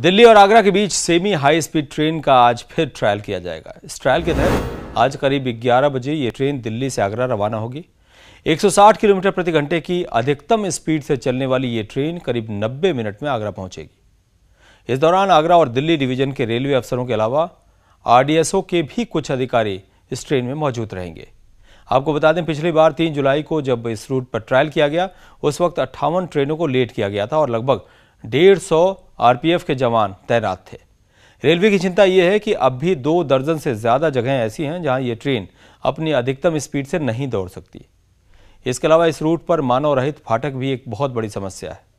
दिल्ली और आगरा के बीच सेमी हाई स्पीड ट्रेन का आज फिर ट्रायल किया जाएगा इस ट्रायल के तहत आज करीब 11 बजे ये ट्रेन दिल्ली से आगरा रवाना होगी 160 किलोमीटर प्रति घंटे की अधिकतम स्पीड से चलने वाली ये ट्रेन करीब 90 मिनट में आगरा पहुंचेगी इस दौरान आगरा और दिल्ली डिवीजन के रेलवे अफसरों के अलावा आरडीएसओ के भी कुछ अधिकारी इस ट्रेन में मौजूद रहेंगे आपको बता दें पिछली बार तीन जुलाई को जब इस रूट पर ट्रायल किया गया उस वक्त अट्ठावन ट्रेनों को लेट किया गया था और लगभग डेढ़ सौ आरपीएफ के जवान तैनात थे रेलवे की चिंता ये है कि अब भी दो दर्जन से ज़्यादा जगहें ऐसी हैं जहां ये ट्रेन अपनी अधिकतम स्पीड से नहीं दौड़ सकती इसके अलावा इस रूट पर मानव रहित फाटक भी एक बहुत बड़ी समस्या है